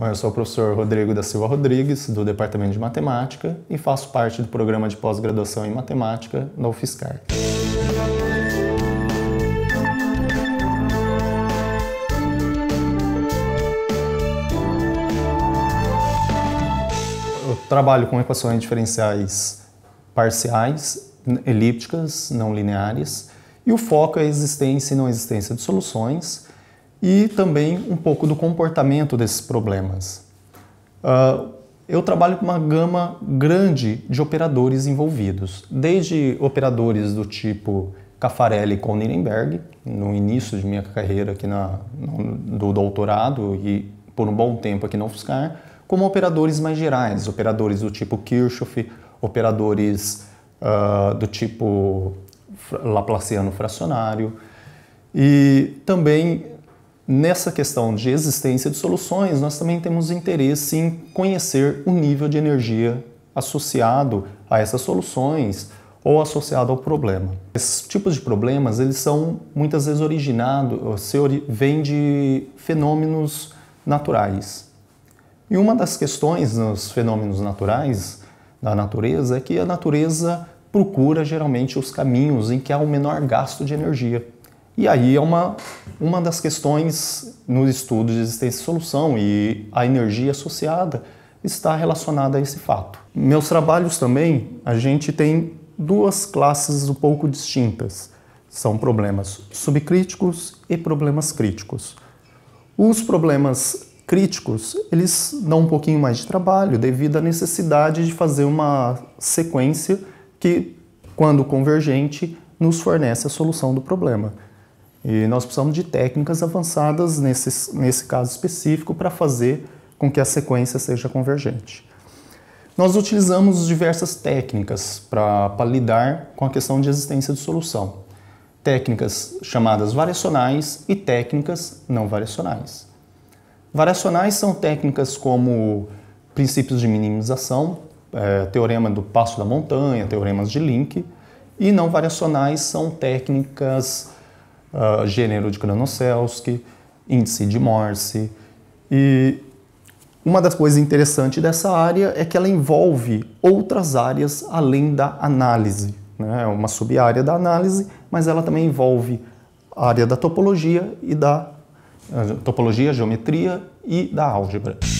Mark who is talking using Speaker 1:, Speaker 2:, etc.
Speaker 1: Bom, eu sou o professor Rodrigo da Silva Rodrigues, do Departamento de Matemática, e faço parte do programa de pós-graduação em Matemática no UFSCar. Eu trabalho com equações diferenciais parciais, elípticas, não lineares, e o foco é a existência e não existência de soluções, e também um pouco do comportamento desses problemas. Uh, eu trabalho com uma gama grande de operadores envolvidos, desde operadores do tipo Caffarelli com Nirenberg, no início de minha carreira aqui na, no, do doutorado e por um bom tempo aqui na UFSCar, como operadores mais gerais, operadores do tipo Kirchhoff, operadores uh, do tipo Laplaciano fracionário e também Nessa questão de existência de soluções, nós também temos interesse em conhecer o nível de energia associado a essas soluções ou associado ao problema. Esses tipos de problemas, eles são muitas vezes originados, vêm de fenômenos naturais. E uma das questões nos fenômenos naturais da natureza é que a natureza procura geralmente os caminhos em que há o menor gasto de energia. E aí é uma, uma das questões nos estudos de existência e solução e a energia associada está relacionada a esse fato. Meus trabalhos também, a gente tem duas classes um pouco distintas. São problemas subcríticos e problemas críticos. Os problemas críticos, eles dão um pouquinho mais de trabalho devido à necessidade de fazer uma sequência que, quando convergente, nos fornece a solução do problema. E nós precisamos de técnicas avançadas nesse, nesse caso específico para fazer com que a sequência seja convergente. Nós utilizamos diversas técnicas para lidar com a questão de existência de solução. Técnicas chamadas variacionais e técnicas não variacionais. Variacionais são técnicas como princípios de minimização, é, teorema do passo da montanha, teoremas de Link, e não variacionais são técnicas uh, gênero de Kranoselsky, índice de Morse. E uma das coisas interessantes dessa área é que ela envolve outras áreas além da análise. Né? É uma sub-área da análise, mas ela também envolve a área da topologia e da uh, topologia, geometria e da álgebra.